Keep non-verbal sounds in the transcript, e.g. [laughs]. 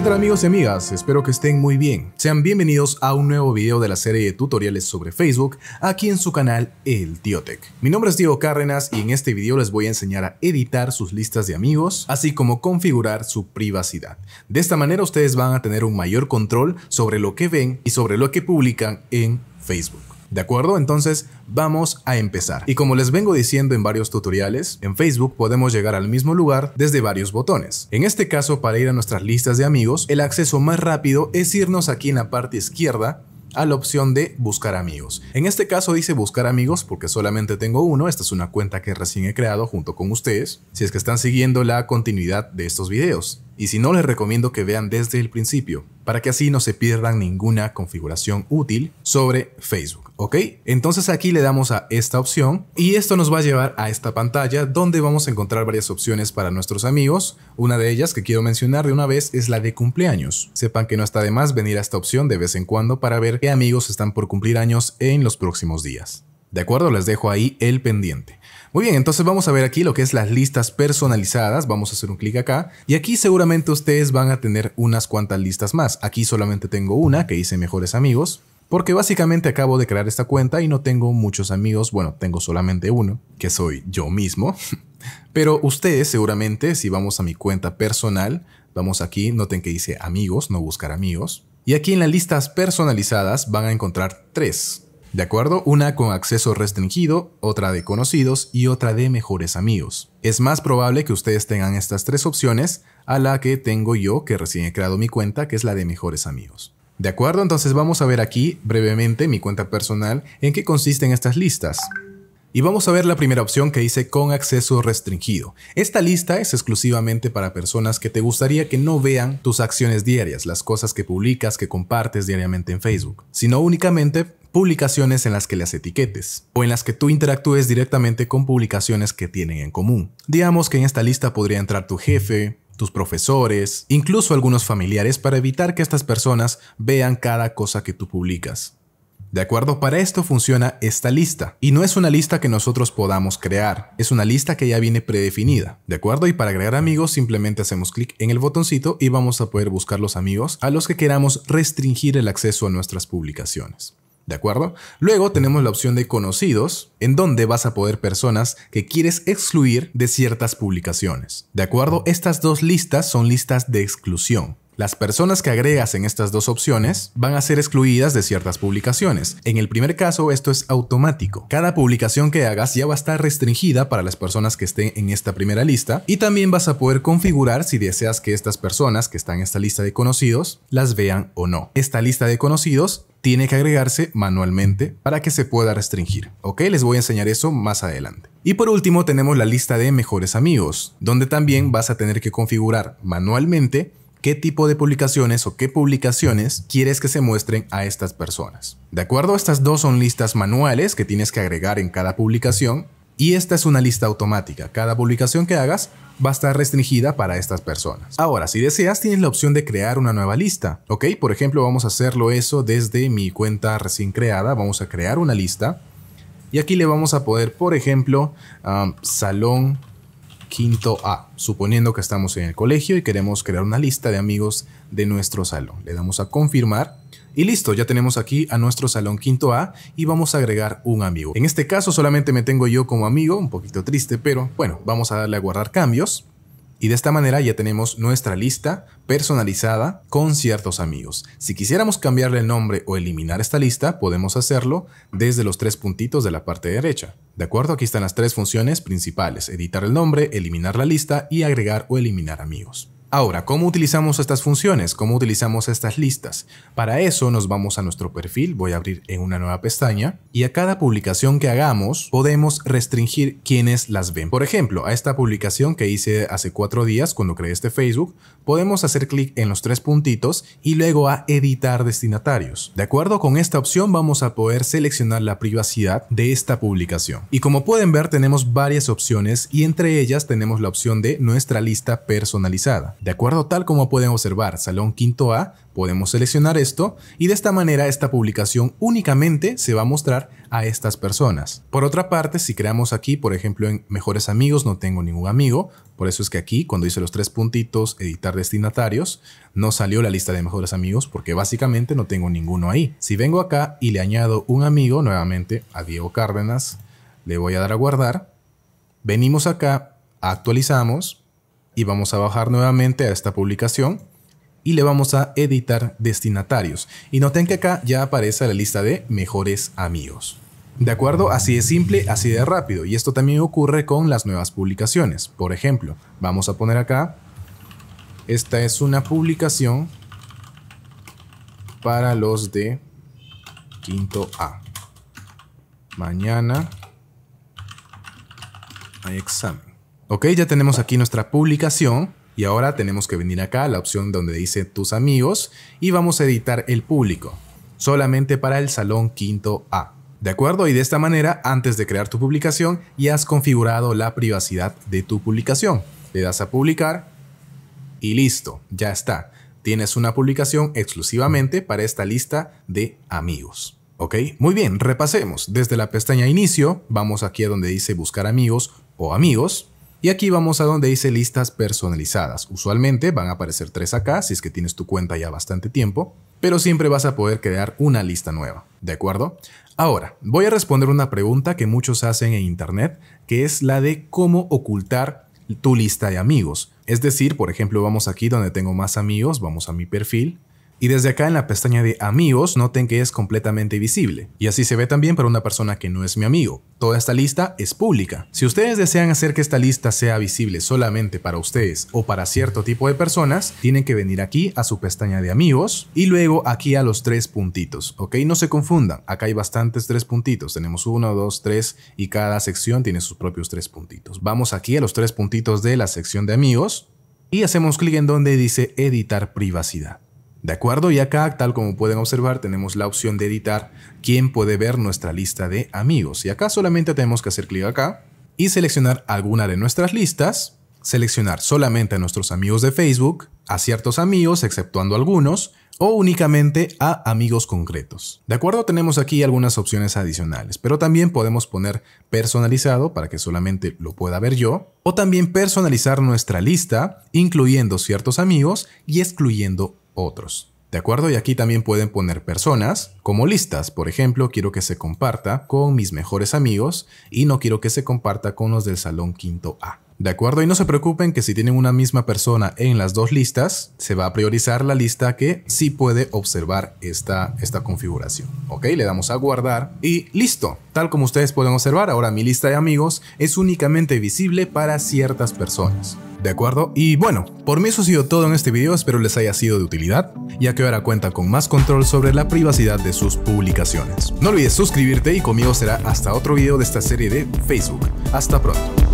¿Qué tal amigos y amigas? Espero que estén muy bien. Sean bienvenidos a un nuevo video de la serie de tutoriales sobre Facebook aquí en su canal El Diotec. Mi nombre es Diego Cárdenas y en este video les voy a enseñar a editar sus listas de amigos, así como configurar su privacidad. De esta manera ustedes van a tener un mayor control sobre lo que ven y sobre lo que publican en Facebook. ¿De acuerdo? Entonces vamos a empezar. Y como les vengo diciendo en varios tutoriales, en Facebook podemos llegar al mismo lugar desde varios botones. En este caso, para ir a nuestras listas de amigos, el acceso más rápido es irnos aquí en la parte izquierda a la opción de buscar amigos. En este caso dice buscar amigos porque solamente tengo uno, esta es una cuenta que recién he creado junto con ustedes, si es que están siguiendo la continuidad de estos videos y si no les recomiendo que vean desde el principio, para que así no se pierdan ninguna configuración útil sobre Facebook, ¿ok? Entonces aquí le damos a esta opción y esto nos va a llevar a esta pantalla donde vamos a encontrar varias opciones para nuestros amigos. Una de ellas que quiero mencionar de una vez es la de cumpleaños. Sepan que no está de más venir a esta opción de vez en cuando para ver qué amigos están por cumplir años en los próximos días. ¿De acuerdo? Les dejo ahí el pendiente. Muy bien, entonces vamos a ver aquí lo que es las listas personalizadas. Vamos a hacer un clic acá. Y aquí seguramente ustedes van a tener unas cuantas listas más. Aquí solamente tengo una que hice mejores amigos. Porque básicamente acabo de crear esta cuenta y no tengo muchos amigos. Bueno, tengo solamente uno, que soy yo mismo. [laughs] Pero ustedes seguramente, si vamos a mi cuenta personal, vamos aquí, noten que dice amigos, no buscar amigos. Y aquí en las listas personalizadas van a encontrar tres. ¿De acuerdo? Una con acceso restringido, otra de conocidos y otra de mejores amigos. Es más probable que ustedes tengan estas tres opciones a la que tengo yo que recién he creado mi cuenta, que es la de mejores amigos. ¿De acuerdo? Entonces vamos a ver aquí brevemente mi cuenta personal en qué consisten estas listas. Y vamos a ver la primera opción que dice con acceso restringido. Esta lista es exclusivamente para personas que te gustaría que no vean tus acciones diarias, las cosas que publicas, que compartes diariamente en Facebook, sino únicamente publicaciones en las que las etiquetes o en las que tú interactúes directamente con publicaciones que tienen en común. Digamos que en esta lista podría entrar tu jefe, tus profesores, incluso algunos familiares para evitar que estas personas vean cada cosa que tú publicas. ¿De acuerdo? Para esto funciona esta lista. Y no es una lista que nosotros podamos crear, es una lista que ya viene predefinida. ¿De acuerdo? Y para agregar amigos simplemente hacemos clic en el botoncito y vamos a poder buscar los amigos a los que queramos restringir el acceso a nuestras publicaciones. ¿De acuerdo? Luego tenemos la opción de conocidos, en donde vas a poder personas que quieres excluir de ciertas publicaciones. ¿De acuerdo? Estas dos listas son listas de exclusión. Las personas que agregas en estas dos opciones van a ser excluidas de ciertas publicaciones. En el primer caso esto es automático. Cada publicación que hagas ya va a estar restringida para las personas que estén en esta primera lista y también vas a poder configurar si deseas que estas personas que están en esta lista de conocidos las vean o no. Esta lista de conocidos tiene que agregarse manualmente para que se pueda restringir. Ok, les voy a enseñar eso más adelante. Y por último tenemos la lista de mejores amigos, donde también vas a tener que configurar manualmente qué tipo de publicaciones o qué publicaciones quieres que se muestren a estas personas. De acuerdo, estas dos son listas manuales que tienes que agregar en cada publicación y esta es una lista automática. Cada publicación que hagas va a estar restringida para estas personas. Ahora, si deseas, tienes la opción de crear una nueva lista, ¿ok? Por ejemplo, vamos a hacerlo eso desde mi cuenta recién creada. Vamos a crear una lista y aquí le vamos a poder, por ejemplo, um, salón quinto A, suponiendo que estamos en el colegio y queremos crear una lista de amigos de nuestro salón. Le damos a confirmar y listo, ya tenemos aquí a nuestro salón quinto A y vamos a agregar un amigo. En este caso solamente me tengo yo como amigo, un poquito triste, pero bueno, vamos a darle a guardar cambios. Y de esta manera ya tenemos nuestra lista personalizada con ciertos amigos. Si quisiéramos cambiarle el nombre o eliminar esta lista, podemos hacerlo desde los tres puntitos de la parte derecha. De acuerdo, aquí están las tres funciones principales, editar el nombre, eliminar la lista y agregar o eliminar amigos. Ahora, ¿cómo utilizamos estas funciones? ¿Cómo utilizamos estas listas? Para eso nos vamos a nuestro perfil, voy a abrir en una nueva pestaña y a cada publicación que hagamos podemos restringir quienes las ven. Por ejemplo, a esta publicación que hice hace cuatro días cuando creé este Facebook, podemos hacer clic en los tres puntitos y luego a editar destinatarios. De acuerdo con esta opción vamos a poder seleccionar la privacidad de esta publicación. Y como pueden ver tenemos varias opciones y entre ellas tenemos la opción de nuestra lista personalizada. De acuerdo tal como pueden observar, Salón Quinto A, podemos seleccionar esto y de esta manera esta publicación únicamente se va a mostrar a estas personas. Por otra parte, si creamos aquí, por ejemplo, en Mejores Amigos no tengo ningún amigo, por eso es que aquí, cuando hice los tres puntitos, editar destinatarios, no salió la lista de mejores amigos porque básicamente no tengo ninguno ahí. Si vengo acá y le añado un amigo, nuevamente a Diego Cárdenas, le voy a dar a guardar. Venimos acá, actualizamos y vamos a bajar nuevamente a esta publicación y le vamos a editar destinatarios. Y noten que acá ya aparece la lista de mejores amigos. ¿De acuerdo? Así de simple, así de rápido. Y esto también ocurre con las nuevas publicaciones. Por ejemplo, vamos a poner acá, esta es una publicación para los de quinto A. Mañana hay examen. Ok, ya tenemos aquí nuestra publicación y ahora tenemos que venir acá a la opción donde dice tus amigos y vamos a editar el público, solamente para el salón quinto A. ¿De acuerdo? Y de esta manera, antes de crear tu publicación, ya has configurado la privacidad de tu publicación. Le das a publicar y listo, ya está. Tienes una publicación exclusivamente para esta lista de amigos. ¿Ok? Muy bien, repasemos. Desde la pestaña Inicio, vamos aquí a donde dice Buscar amigos o amigos. Y aquí vamos a donde dice listas personalizadas. Usualmente van a aparecer tres acá si es que tienes tu cuenta ya bastante tiempo, pero siempre vas a poder crear una lista nueva, ¿de acuerdo? Ahora, voy a responder una pregunta que muchos hacen en internet, que es la de cómo ocultar tu lista de amigos. Es decir, por ejemplo, vamos aquí donde tengo más amigos, vamos a mi perfil, y desde acá en la pestaña de amigos noten que es completamente visible. Y así se ve también para una persona que no es mi amigo. Toda esta lista es pública. Si ustedes desean hacer que esta lista sea visible solamente para ustedes o para cierto tipo de personas, tienen que venir aquí a su pestaña de amigos y luego aquí a los tres puntitos, ¿ok? No se confundan, acá hay bastantes tres puntitos, tenemos uno, dos, tres y cada sección tiene sus propios tres puntitos. Vamos aquí a los tres puntitos de la sección de amigos y hacemos clic en donde dice editar privacidad. ¿De acuerdo? Y acá, tal como pueden observar, tenemos la opción de editar quién puede ver nuestra lista de amigos. Y acá solamente tenemos que hacer clic acá y seleccionar alguna de nuestras listas, seleccionar solamente a nuestros amigos de Facebook, a ciertos amigos, exceptuando algunos, o únicamente a amigos concretos. De acuerdo, tenemos aquí algunas opciones adicionales, pero también podemos poner personalizado para que solamente lo pueda ver yo, o también personalizar nuestra lista, incluyendo ciertos amigos y excluyendo otros. ¿De acuerdo? Y aquí también pueden poner personas como listas. Por ejemplo, quiero que se comparta con mis mejores amigos y no quiero que se comparta con los del salón quinto A. ¿De acuerdo? Y no se preocupen que si tienen una misma persona en las dos listas, se va a priorizar la lista que sí puede observar esta, esta configuración. ¿Ok? Le damos a guardar y listo. Tal como ustedes pueden observar, ahora mi lista de amigos es únicamente visible para ciertas personas. ¿de acuerdo? Y bueno, por mí eso ha sido todo en este video, espero les haya sido de utilidad, ya que ahora cuenta con más control sobre la privacidad de sus publicaciones. No olvides suscribirte y conmigo será hasta otro video de esta serie de Facebook. Hasta pronto.